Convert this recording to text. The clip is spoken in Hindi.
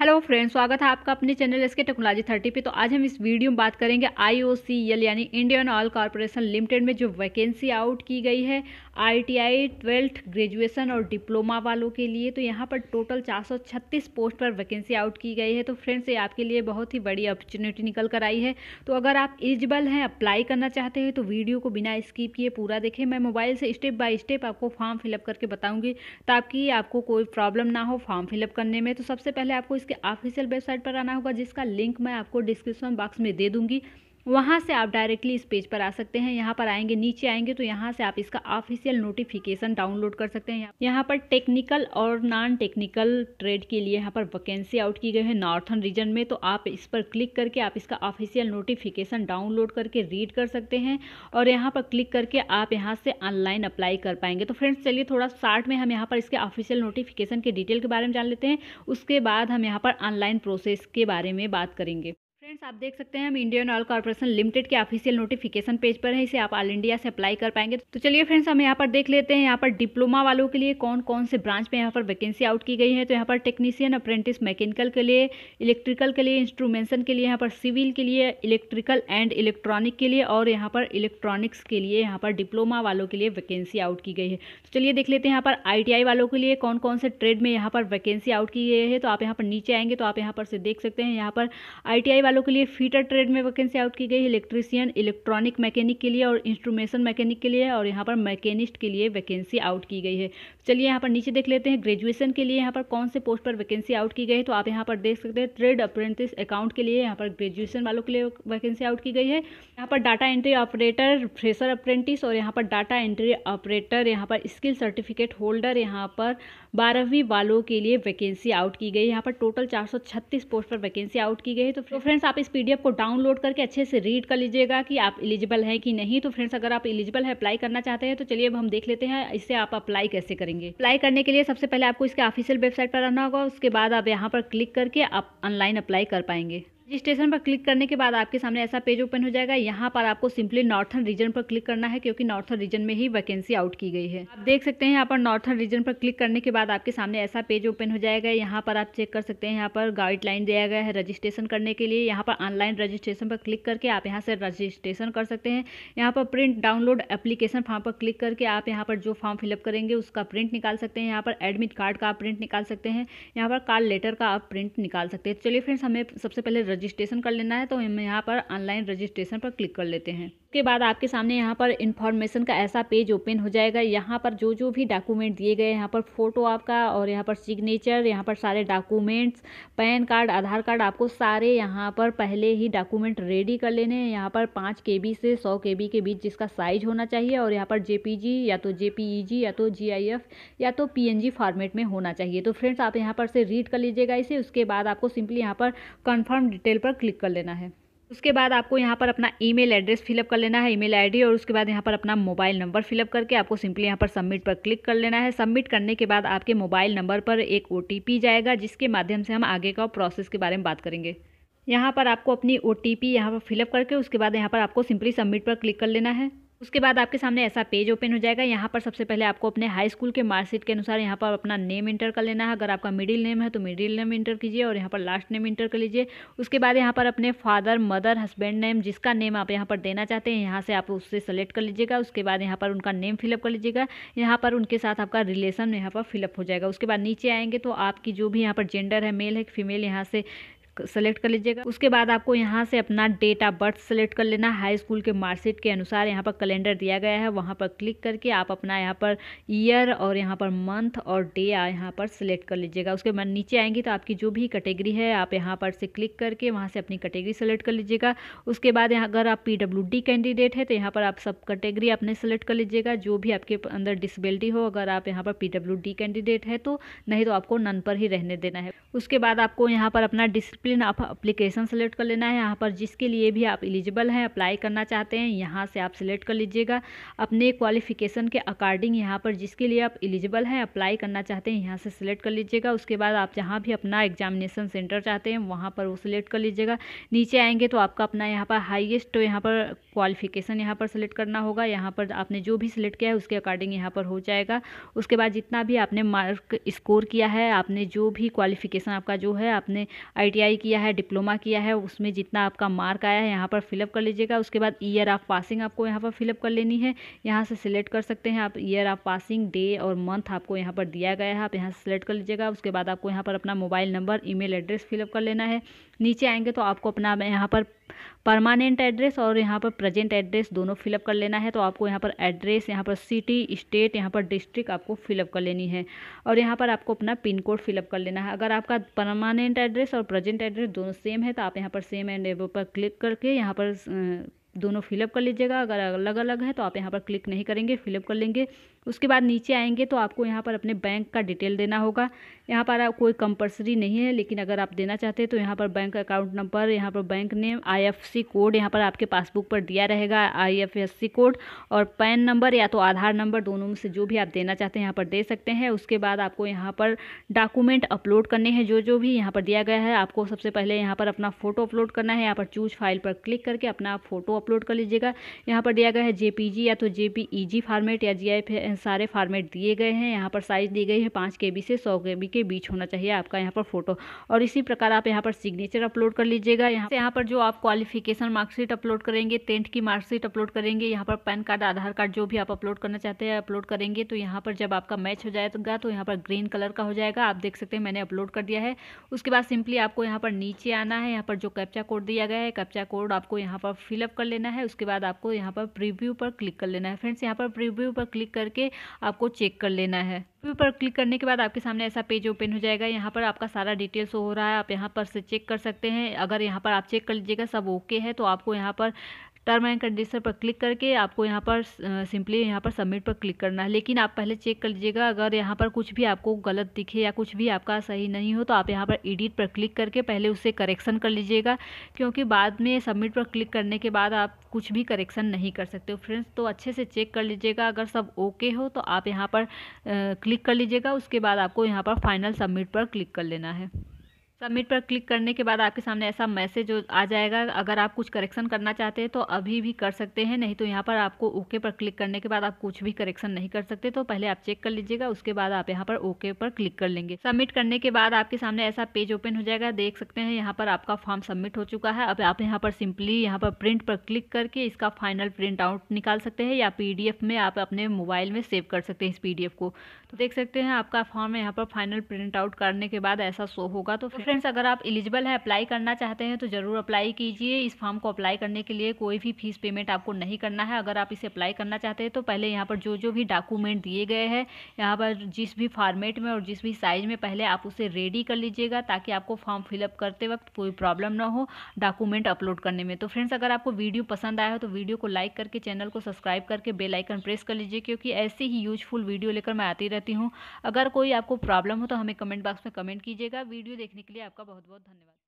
हेलो फ्रेंड्स स्वागत है आपका अपने चैनल एसके टेक्नोलॉजी थर्टी पे तो आज हम इस वीडियो में बात करेंगे आईओसीएल यानी इंडियन ऑयल कॉरपोरेशन लिमिटेड में जो वैकेंसी आउट की गई है आईटीआई ट्वेल्थ ग्रेजुएशन और डिप्लोमा वालों के लिए तो यहाँ पर टोटल 436 पोस्ट पर वैकेंसी आउट की गई है तो फ्रेंड्स ये आपके लिए बहुत ही बड़ी अपॉर्चुनिटी निकल कर आई है तो अगर आप एलिजिबल हैं अप्लाई करना चाहते हैं तो वीडियो को बिना स्किप किए पूरा देखें मैं मोबाइल से स्टेप बाय स्टेप आपको फॉर्म फिलअप करके बताऊँगी ताकि आपको कोई प्रॉब्लम ना हो फॉर्म फिलअप करने में तो सबसे पहले आपको के ऑफिशियल वेबसाइट पर आना होगा जिसका लिंक मैं आपको डिस्क्रिप्शन बॉक्स में दे दूंगी वहाँ से आप डायरेक्टली इस पेज पर आ सकते हैं यहाँ पर आएंगे नीचे आएंगे तो यहाँ से आप इसका ऑफिशियल नोटिफिकेशन डाउनलोड कर सकते हैं यहाँ पर टेक्निकल और नॉन टेक्निकल ट्रेड के लिए यहाँ पर वैकेंसी आउट की गई है नॉर्थन रीजन में तो आप इस पर क्लिक करके आप इसका ऑफिशियल नोटिफिकेशन डाउनलोड करके रीड कर सकते हैं और यहाँ पर क्लिक करके आप यहाँ से ऑनलाइन अप्लाई कर पाएंगे तो फ्रेंड्स चलिए थोड़ा शार्ट में हम यहाँ पर इसके ऑफिशियल नोटिफिकेशन के डिटेल के बारे में जान लेते हैं उसके बाद हम यहाँ पर ऑनलाइन प्रोसेस के बारे में बात करेंगे फ्रेंड्स आप देख सकते हैं हम इंडियन ऑयल कॉर्पोरेशन लिमिटेड के ऑफिशियल नोटिफिकेशन पेज पर है इसे आप ऑल इंडिया से अप्लाई कर पाएंगे तो चलिए फ्रेंड्स हम यहाँ पर देख लेते हैं यहाँ पर डिप्लोमा वालों के लिए कौन कौन से ब्रांच में यहाँ पर वैकेंसी आउट की गई है तो यहाँ पर टेक्नीशियन अप्रेंटिस मैकेनिकल के लिए इलेक्ट्रिकल के लिए इंस्ट्रूमेंशन के लिए यहाँ पर सिविल के लिए इलेक्ट्रिकल एंड इलेक्ट्रॉनिक के लिए और यहाँ पर इलेक्ट्रॉनिक्स के लिए यहाँ पर डिप्लोमा वालों के लिए वैकेंसी आउट की गई है तो चलिए देख लेते हैं यहाँ पर आई वालों के लिए कौन कौन से ट्रेड में यहाँ पर वैकेंसी आउट की गई है तो आप यहाँ पर नीचे आएंगे तो आप यहाँ पर से देख सकते हैं यहाँ पर आई वालों के लिए फीटर ट्रेड में वैकेंसी आउट की गई है इलेक्ट्रीशियन इलेक्ट्रॉनिक मैकेनिक के लिए और इंस्ट्रूमेशन मैकेनिक के लिए और यहाँ पर मैकेनिस्ट के लिए वैकेंसी आउट की गई है चलिए यहाँ पर नीचे देख लेते हैं ग्रेजुएशन के लिए यहाँ पर कौन से पोस्ट पर वैकेंसी आउट की गई है तो आप यहाँ पर देख सकते हैं ट्रेड अप्रेंटिस अकाउंट के लिए यहाँ पर ग्रेजुएशन वालों के लिए वैकेंसी आउट की गई है यहाँ पर data entry operator fresher apprentice और यहाँ पर डाटा एंट्री ऑपरेटर यहाँ पर स्किल सर्टिफिकेट होल्डर यहाँ पर बारहवीं वालों के लिए वैकेंसी आउट की गई यहाँ पर टोटल चार पोस्ट पर वैकेंसी आउट की गई है तो फ्रेंड्स आप इस पीडीएफ को डाउनलोड करके अच्छे से रीड कर लीजिएगा कि आप इलिजिबल हैं कि नहीं तो फ्रेंड्स अगर आप इलिजिबल है अप्लाई करना चाहते हैं तो चलिए अब हम देख लेते हैं इससे आप अप्लाई कैसे करेंगे अप्लाई करने के लिए सबसे पहले आपको इसके ऑफिशियल वेबसाइट पर आना होगा उसके बाद आप यहाँ पर क्लिक करके आप ऑनलाइन अप्लाई कर पाएंगे रजिस्ट्रेशन पर क्लिक करने के बाद आपके सामने ऐसा पेज ओपन हो जाएगा यहाँ पर आपको सिंपली नॉर्थन रीजन पर क्लिक करना है क्योंकि नॉर्थन रीजन में ही वैकेंसी आउट की गई है आप देख सकते हैं यहाँ पर नॉर्थन रीजन पर क्लिक करने के बाद आपके सामने ऐसा पेज ओपन हो जाएगा यहाँ पर आप चेक कर सकते हैं यहाँ पर गाइडलाइन दिया गया है रजिस्ट्रेशन करने के लिए यहाँ पर ऑनलाइन रजिस्ट्रेशन पर क्लिक करके आप यहाँ से रजिस्ट्रेशन कर सकते हैं यहाँ पर प्रिंट डाउनलोड एप्लीकेशन फॉर्म पर क्लिक करके आप यहाँ पर जो फॉर्म फिलअप करेंगे उसका प्रिंट निकाल सकते हैं यहाँ पर एडमिट कार्ड का आप प्रिंट निकाल सकते हैं यहाँ पर कार्ड लेटर का आप प्रिंट निकाल सकते हैं तो चलिए फ्रेंड्स हमें सबसे पहले रजिस्ट्रेशन कर लेना है तो हम यहाँ पर ऑनलाइन रजिस्ट्रेशन पर क्लिक कर लेते हैं उसके बाद आपके सामने यहाँ पर इन्फॉर्मेशन का ऐसा पेज ओपन हो जाएगा यहाँ पर जो जो भी डॉक्यूमेंट दिए गए यहाँ पर फ़ोटो आपका और यहाँ पर सिग्नेचर यहाँ पर सारे documents pan card Aadhaar card आपको सारे यहाँ पर पहले ही डॉक्यूमेंट रेडी कर लेने हैं यहाँ पर पाँच के बी से सौ के बी के बीच जिसका साइज होना चाहिए और यहाँ पर जे या तो जे या तो जी या तो पी फॉर्मेट में होना चाहिए तो फ्रेंड्स आप यहाँ पर से रीड कर लीजिएगा इसे उसके बाद आपको सिंपली यहाँ पर कन्फर्म डिटेल डिटेल पर क्लिक कर लेना है उसके बाद आपको यहाँ पर अपना ईमेल एड्रेस फिलअप कर लेना है ईमेल आईडी और उसके बाद यहाँ पर अपना मोबाइल नंबर फिलअप करके आपको सिंपली यहाँ पर सबमिट पर क्लिक कर लेना है सबमिट करने के बाद आपके मोबाइल नंबर पर एक ओ जाएगा जिसके माध्यम से हम आगे का प्रोसेस के बारे में बात करेंगे यहाँ पर आपको अपनी ओ टी पी यहाँ पर फिलअप करके उसके बाद यहाँ पर आपको सिंपली सबमिट पर क्लिक कर लेना है उसके बाद आपके सामने ऐसा पेज ओपन हो जाएगा यहाँ पर सबसे पहले आपको अपने हाई स्कूल के मार्कशीट के अनुसार यहाँ पर अपना नेम इंटर कर लेना है अगर आपका मिडिल नेम है तो मिडिल नेम इंटर कीजिए और यहाँ पर लास्ट नेम इंटर कर लीजिए उसके बाद यहाँ पर अपने फादर मदर हस्बैंड नेम जिसका नेम आप यहाँ पर देना चाहते हैं यहाँ से आप उससे सेलेक्ट कर लीजिएगा उसके बाद यहाँ पर उनका नेम फिलअप कर लीजिएगा यहाँ पर उनके साथ आपका रिलेशन यहाँ पर फिलअप हो जाएगा उसके बाद नीचे आएंगे तो आपकी जो भी यहाँ पर जेंडर है मेल है फीमेल यहाँ से सेलेक्ट कर लीजिएगा उसके बाद आपको यहाँ से अपना डेट ऑफ बर्थ सेलेक्ट कर लेना हाई स्कूल के मार्कशीट के अनुसार यहाँ पर कैलेंडर दिया गया है वहाँ पर क्लिक करके आप अपना यहाँ पर ईयर और यहाँ पर मंथ और डे यहाँ पर सिलेक्ट कर लीजिएगा उसके बाद नीचे आएंगी तो आपकी जो भी कैटेगरी है आप यहाँ पर से क्लिक करके वहाँ से अपनी कैटेगरी सेलेक्ट कर लीजिएगा उसके बाद यहाँ अगर आप पी कैंडिडेट है तो यहाँ पर आप सब कैटेगरी अपने सेलेक्ट कर लीजिएगा जो भी आपके अंदर डिसबिलिटी हो अगर आप यहाँ पर पी कैंडिडेट है तो नहीं तो आपको नन पर ही रहने देना है उसके बाद आपको यहाँ पर अपना डिस्प्ले डिसिप्लिन आप अप्लीकेशन सेलेक्ट कर लेना है यहाँ पर जिसके लिए भी आप एलिजिबल हैं अप्लाई करना चाहते हैं यहाँ से आप सिलेक्ट कर लीजिएगा अपने क्वालिफिकेशन के अकॉर्डिंग यहाँ पर जिसके लिए आप एलिजिबल हैं अप्लाई करना चाहते हैं यहाँ से सिलेक्ट कर लीजिएगा उसके बाद आप जहाँ भी अपना एग्जामिनेशन सेंटर चाहते हैं वहाँ पर वो सिलेक्ट कर लीजिएगा नीचे आएंगे तो आपका अपना यहाँ पर हाइएस्ट तो यहाँ पर क्वालिफिकेशन यहाँ पर सिलेक्ट करना होगा यहाँ पर आपने जो भी सिलेक्ट किया है उसके अकॉर्डिंग यहाँ पर हो जाएगा उसके बाद जितना भी आपने मार्क स्कोर किया है आपने जो भी क्वालिफिकेशन आपका जो है आपने आई आई किया है डिप्लोमा किया है उसमें जितना आपका मार्क आया है यहाँ पर फिलअप कर लीजिएगा उसके बाद ईयर ऑफ पासिंग आपको यहाँ पर फिलअप कर लेनी है यहाँ से सिलेक्ट कर सकते हैं आप ईयर ऑफ पासिंग डे और मंथ आपको यहाँ पर दिया गया है आप यहाँ से सिलेक्ट कर लीजिएगा उसके बाद आपको यहाँ पर अपना mobile number e address fill up कर लेना है नीचे आएंगे तो आपको अपना यहाँ पर परमानेंट एड्रेस और यहाँ पर प्रेजेंट एड्रेस दोनों फिलअप कर लेना है तो आपको यहाँ पर एड्रेस यहाँ पर सिटी स्टेट यहाँ पर डिस्ट्रिक्ट आपको फिलअप कर लेनी है और यहाँ पर आपको अपना पिन कोड फिलअप कर लेना है अगर आपका परमानेंट एड्रेस और प्रेजेंट एड्रेस दोनों सेम है तो आप यहाँ पर सेम एंड एवो पर क्लिक करके यहाँ पर दोनों फिलअप कर लीजिएगा अगर अलग अलग है तो आप यहाँ पर क्लिक नहीं करेंगे फिलअप कर लेंगे उसके बाद नीचे आएंगे तो आपको यहाँ पर अपने बैंक का डिटेल देना होगा यहाँ पर कोई कंपलसरी नहीं है लेकिन अगर आप देना चाहते हैं तो यहाँ पर बैंक अकाउंट नंबर यहाँ पर बैंक नेम आई कोड यहाँ पर आपके पासबुक पर दिया रहेगा आई कोड और पैन नंबर या तो आधार नंबर दोनों में से जो भी आप देना चाहते हैं यहाँ पर दे सकते हैं उसके बाद आपको यहाँ पर डॉक्यूमेंट अपलोड करने हैं जो जो भी यहाँ पर दिया गया है आपको सबसे पहले यहाँ पर अपना फ़ोटो अपलोड करना है यहाँ पर चूज फाइल पर क्लिक करके अपना फ़ोटो अपलोड कर लीजिएगा यहाँ पर दिया गया है जेपीजी या तो जेपीईजी फॉर्मेट या जी सारे फॉर्मेट दिए गए हैं यहाँ पर साइज दी गई है पाँच के से सौ के के बीच होना चाहिए आपका यहाँ पर फोटो और इसी प्रकार आप यहाँ पर सिग्नेचर अपलोड कर लीजिएगा यहाँ से यहाँ पर जो आप क्वालिफिकेशन मार्कशीट अपलोड करेंगे टेंथ की मार्कशीट अपलोड करेंगे यहाँ पर पैन कार्ड आधार कार्ड जो भी आप अपलोड करना चाहते हैं अपलोड करेंगे तो यहाँ पर जब आपका मैच हो जाएगा तो यहाँ पर ग्रीन कलर का हो जाएगा आप देख सकते हैं मैंने अपलोड कर दिया है उसके बाद सिंपली आपको यहाँ पर नीचे आना है यहाँ पर जो कैप्चा कोड दिया गया है कैप्चा कोड आपको यहाँ पर फिलअप कर लेना है उसके बाद आपको यहाँ पर प्रीव्यू पर क्लिक कर लेना है फ्रेंड्स यहाँ पर प्रीव्यू पर क्लिक करके आपको चेक कर लेना है प्रीव्यू पर क्लिक करने के बाद आपके सामने ऐसा पेज ओपन हो जाएगा यहाँ पर आपका सारा डिटेल हो रहा है आप यहाँ पर से चेक कर सकते हैं अगर यहाँ पर आप चेक कर लीजिएगा सब ओके है तो आपको यहाँ पर टर्म एंड कंडीशन पर क्लिक करके आपको यहाँ पर सिंपली यहाँ पर सबमिट पर क्लिक करना है लेकिन आप पहले चेक कर लीजिएगा अगर यहाँ पर कुछ भी आपको गलत दिखे या कुछ भी आपका सही नहीं हो तो आप यहाँ पर एडिट पर क्लिक करके पहले उसे करेक्शन कर लीजिएगा क्योंकि बाद में सबमिट पर क्लिक करने के बाद आप कुछ भी करेक्शन नहीं कर सकते हो फ्रेंड्स तो अच्छे से चेक कर लीजिएगा अगर सब ओके हो तो आप यहाँ पर क्लिक कर लीजिएगा उसके बाद आपको यहाँ पर फाइनल सबमिट पर क्लिक कर लेना है सबमिट पर क्लिक करने के बाद आपके सामने ऐसा मैसेज आ जाएगा अगर आप कुछ करेक्शन करना चाहते हैं तो अभी भी कर सकते हैं नहीं तो यहाँ पर आपको ओके पर क्लिक करने के बाद आप कुछ भी करेक्शन नहीं कर सकते तो पहले आप चेक कर लीजिएगा उसके बाद आप यहाँ पर ओके पर क्लिक कर लेंगे सबमिट करने के बाद आपके सामने ऐसा पेज ओपन हो जाएगा देख सकते हैं यहाँ पर आपका फॉर्म सबमिट हो चुका है अब आप यहाँ पर सिंपली यहाँ पर प्रिंट पर क्लिक करके इसका फाइनल प्रिंट आउट निकाल सकते हैं या पी में आप अपने मोबाइल में सेव कर सकते हैं इस पी को तो देख सकते हैं आपका फॉर्म यहाँ पर फाइनल प्रिंट आउट करने के बाद ऐसा शो होगा तो फ्रेंड्स अगर आप एलिजिबल हैं अप्लाई करना चाहते हैं तो ज़रूर अप्लाई कीजिए इस फॉर्म को अप्लाई करने के लिए कोई भी फीस पेमेंट आपको नहीं करना है अगर आप इसे अप्लाई करना चाहते हैं तो पहले यहाँ पर जो जो भी डॉक्यूमेंट दिए गए हैं यहाँ पर जिस भी फॉर्मेट में और जिस भी साइज में पहले आप उसे रेडी कर लीजिएगा ताकि आपको फॉर्म फिलअप करते वक्त कोई प्रॉब्लम ना हो डॉक्यूमेंट अपलोड करने में तो फ्रेंड्स अगर आपको वीडियो पसंद आया हो तो वीडियो को लाइक करके चैनल को सब्सक्राइब करके बेल आइकन प्रेस कर लीजिए क्योंकि ऐसे ही यूजफुल वीडियो लेकर मैं आती रहती हूँ अगर कोई आपको प्रॉब्लम हो तो हमें कमेंट बॉक्स में कमेंट कीजिएगा वीडियो देखने के लिए लिए आपका बहुत बहुत धन्यवाद